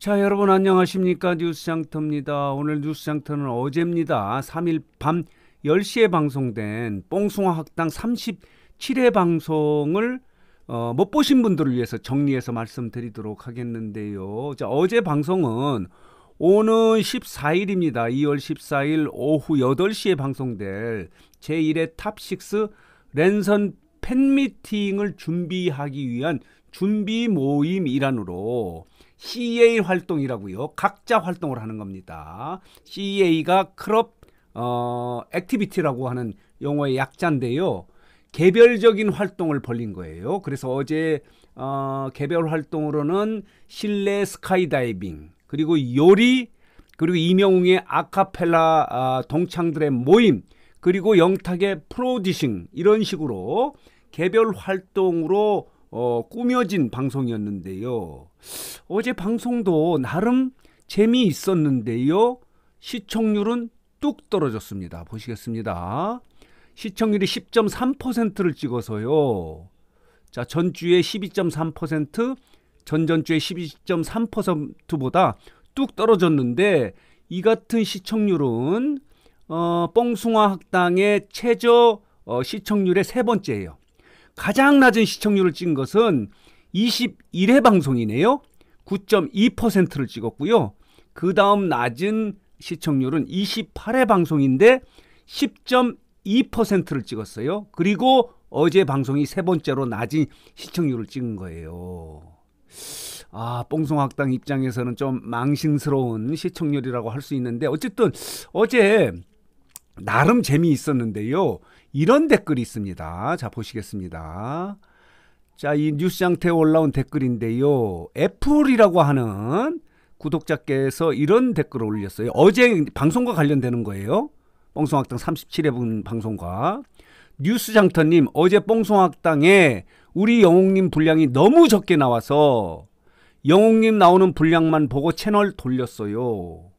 자, 여러분 안녕하십니까? 뉴스장터입니다. 오늘 뉴스장터는 어제입니다. 3일 밤 10시에 방송된 뽕숭아 학당 37회 방송을 어, 못 보신 분들을 위해서 정리해서 말씀드리도록 하겠는데요. 자, 어제 방송은 오는 14일입니다. 2월 14일 오후 8시에 방송될 제1회 탑6 랜선 팬미팅을 준비하기 위한 준비 모임 일환으로 CA 활동이라고요. 각자 활동을 하는 겁니다. CA가 크롭 어, 액티비티라고 하는 용어의 약자인데요. 개별적인 활동을 벌린 거예요. 그래서 어제 어, 개별 활동으로는 실내 스카이다이빙 그리고 요리 그리고 이명웅의 아카펠라 아, 동창들의 모임 그리고 영탁의 프로듀싱 이런 식으로 개별 활동으로 어, 꾸며진 방송이었는데요. 어제 방송도 나름 재미있었는데요. 시청률은 뚝 떨어졌습니다. 보시겠습니다. 시청률이 10.3%를 찍어서요. 자, 전주에 12.3%, 전전주에 12.3%보다 뚝 떨어졌는데 이 같은 시청률은 어, 뽕숭아 학당의 최저 어, 시청률의 세 번째예요. 가장 낮은 시청률을 찍은 것은 21회 방송이네요. 9.2%를 찍었고요. 그 다음 낮은 시청률은 28회 방송인데 10.2%를 찍었어요. 그리고 어제 방송이 세 번째로 낮은 시청률을 찍은 거예요. 아, 뽕송학당 입장에서는 좀 망신스러운 시청률이라고 할 수 있는데 어쨌든 어제 나름 재미있었는데요. 이런 댓글이 있습니다. 자, 보시겠습니다. 자, 이 뉴스장태에 올라온 댓글인데요. 애플이라고 하는 구독자께서 이런 댓글을 올렸어요. 어제 방송과 관련되는 거예요. 뽕송학당 37회 분 방송과. 뉴스장터님, 어제 뽕송학당에 우리 영웅님 분량이 너무 적게 나와서 영웅님 나오는 분량만 보고 채널 돌렸어요.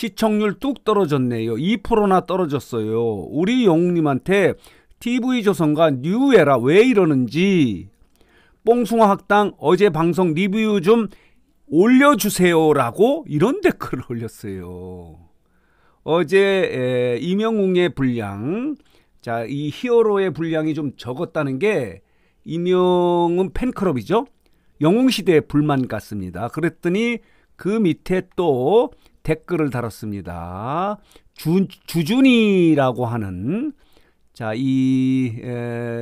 시청률 뚝 떨어졌네요. 2%나 떨어졌어요. 우리 영웅님한테 TV조선과 뉴에라 왜 이러는지 뽕숭아 학당 어제 방송 리뷰 좀 올려주세요라고 이런 댓글을 올렸어요. 어제 에, 이명웅의 분량, 자 이 히어로의 분량이 좀 적었다는 게임영웅 팬클럽이죠. 영웅시대의 불만 같습니다. 그랬더니 그 밑에 또 댓글을 달았습니다. 주, 주준이라고 하는 자, 이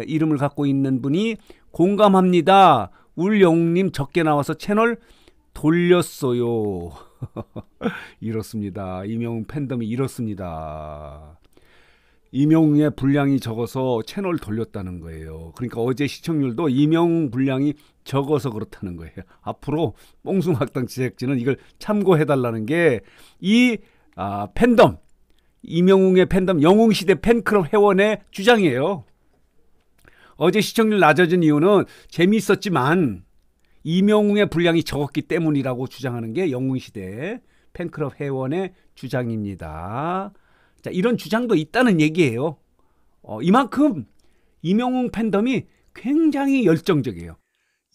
이름을 갖고 있는 분이 공감합니다. 울영님 적게 나와서 채널 돌렸어요. 이렇습니다. 이명 팬덤이 이렇습니다. 이명웅의 분량이 적어서 채널 돌렸다는 거예요. 그러니까 어제 시청률도 이명웅 분량이 적어서 그렇다는 거예요. 앞으로 뽕숭학당 제작진은 이걸 참고해달라는 게이 아, 팬덤, 이명웅의 팬덤 영웅시대 팬클럽 회원의 주장이에요. 어제 시청률 낮아진 이유는 재미있었지만 이명웅의 분량이 적었기 때문이라고 주장하는 게 영웅시대 팬클럽 회원의 주장입니다. 자, 이런 주장도 있다는 얘기예요. 어, 이만큼 이명웅 팬덤이 굉장히 열정적이에요.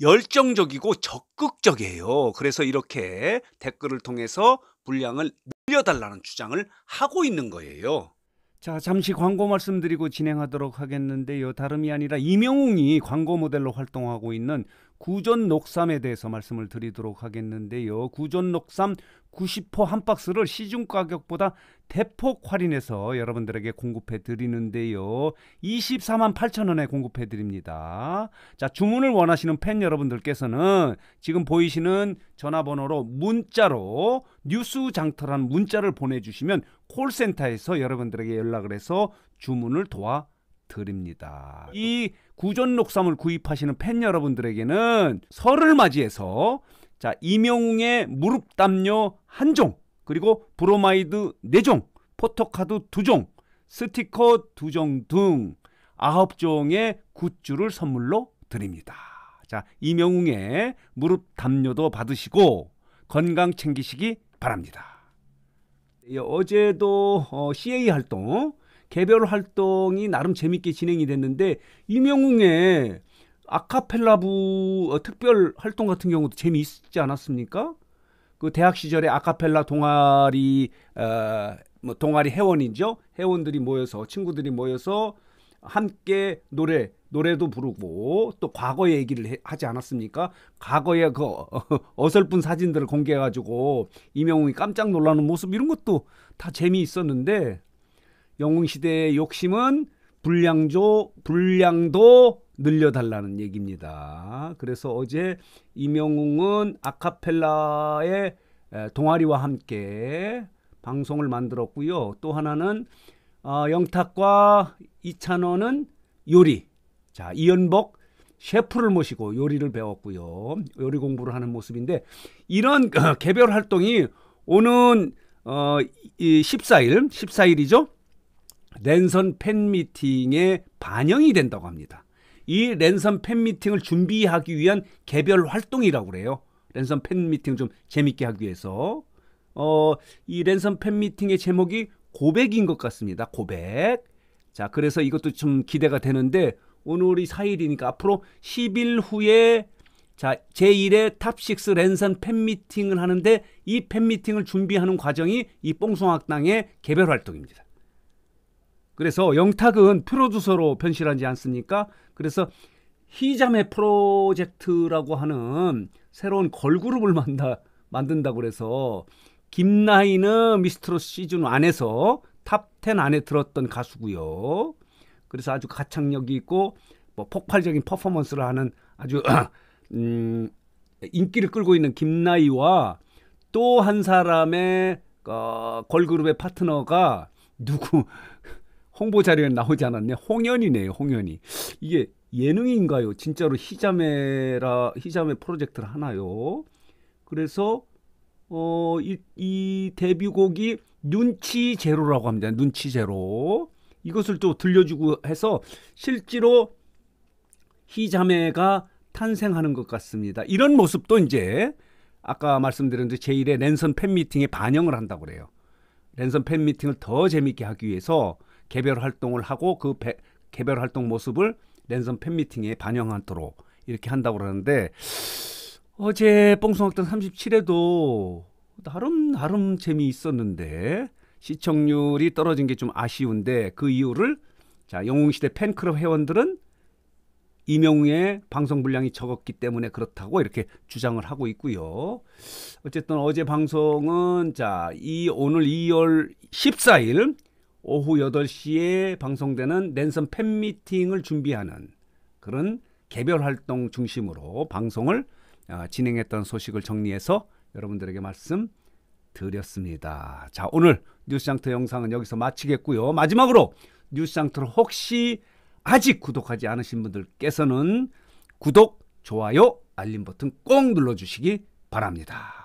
열정적이고 적극적이에요. 그래서 이렇게 댓글을 통해서 분량을 늘려달라는 주장을 하고 있는 거예요. 자, 잠시 광고 말씀드리고 진행하도록 하겠는데요. 다름이 아니라 이명웅이 광고 모델로 활동하고 있는 구전 녹삼에 대해서 말씀을 드리도록 하겠는데요. 구전 녹삼 90호 한 박스를 시중 가격보다 대폭 할인해서 여러분들에게 공급해 드리는데요. 24만 8천 원에 공급해 드립니다. 자, 주문을 원하시는 팬 여러분들께서는 지금 보이시는 전화번호로 문자로 뉴스 장터란 문자를 보내주시면 콜센터에서 여러분들에게 연락을 해서 주문을 도와 드립니다. 이 구전 녹삼을 구입하시는 팬 여러분들에게는 설을 맞이해서 자 이명웅의 무릎 담요 한 종, 그리고 브로마이드 네 종, 포토카드 두 종, 스티커 두 종 등 아홉 종의 굿즈를 선물로 드립니다. 자 이명웅의 무릎 담요도 받으시고 건강 챙기시기 바랍니다. 예, 어제도 어, CA 활동 개별 활동이 나름 재밌게 진행이 됐는데 이명웅의 아카펠라부 어, 특별 활동 같은 경우도 재미있지 않았습니까? 그 대학 시절에 아카펠라 동아리 어, 뭐 동아리 회원이죠. 회원들이 모여서 친구들이 모여서 함께 노래 노래도 부르고 또 과거의 얘기를 해, 하지 않았습니까? 과거의 그 어, 어설픈 사진들을 공개해가지고 이명웅이 깜짝 놀라는 모습 이런 것도 다 재미있었는데 영웅시대의 욕심은 불량조, 불량도 늘려달라는 얘기입니다. 그래서 어제 이명웅은 아카펠라의 동아리와 함께 방송을 만들었고요. 또 하나는 아, 영탁과 이찬원은 요리, 자 이연복 셰프를 모시고 요리를 배웠고요. 요리 공부를 하는 모습인데 이런 개별 활동이 오는 어, 14일, 14일이죠. 랜선 팬미팅에 반영이 된다고 합니다. 이 랜선 팬미팅을 준비하기 위한 개별 활동이라고 그래요. 랜선 팬미팅 좀 재밌게 하기 위해서. 어, 이 랜선 팬미팅의 제목이 고백인 것 같습니다. 고백. 자, 그래서 이것도 좀 기대가 되는데 오늘이 4일이니까 앞으로 10일 후에 자, 제1회 탑6 랜선 팬미팅을 하는데 이 팬미팅을 준비하는 과정이 이 뽕송학당의 개별 활동입니다. 그래서 영탁은 프로듀서로 변신하지 않습니까? 그래서 희자매 프로젝트라고 하는 새로운 걸그룹을 만다, 만든다고 그래서 김나희는 미스트롯 시즌 안에서 탑 10 안에 들었던 가수고요. 그래서 아주 가창력이 있고 뭐 폭발적인 퍼포먼스를 하는 아주 음, 인기를 끌고 있는 김나희와 또 한 사람의 어, 걸그룹의 파트너가 누구 홍보 자료에 나오지 않았네. 홍연이네요, 홍연이. 이게 예능인가요? 진짜로 희자매라희자매 프로젝트를 하나요? 그래서 어이 이 데뷔곡이 눈치 제로라고 합니다. 눈치 제로. 이것을 또 들려주고 해서 실제로 희자매가 탄생하는 것 같습니다. 이런 모습도 이제 아까 말씀드린 제1의 랜선 팬미팅에 반영을 한다고 그래요. 랜선 팬미팅을 더 재밌게 하기 위해서 개별 활동을 하고 그 배, 개별 활동 모습을 랜선 팬미팅에 반영하도록 이렇게 한다고 그러는데 어제 뽕송학당 37회도 나름 나름 재미 있었는데 시청률이 떨어진 게 좀 아쉬운데 그 이유를 자 영웅시대 팬클럽 회원들은 이명웅의 방송 분량이 적었기 때문에 그렇다고 이렇게 주장을 하고 있고요. 어쨌든 어제 방송은 자 이 오늘 2월 14일 오후 8시에 방송되는 랜선 팬미팅을 준비하는 그런 개별 활동 중심으로 방송을 아, 진행했던 소식을 정리해서 여러분들에게 말씀 드렸습니다. 자, 오늘 뉴스장터 영상은 여기서 마치겠고요. 마지막으로 뉴스장터를 혹시 아직 구독하지 않으신 분들께서는 구독, 좋아요, 알림 버튼 꼭 눌러주시기 바랍니다.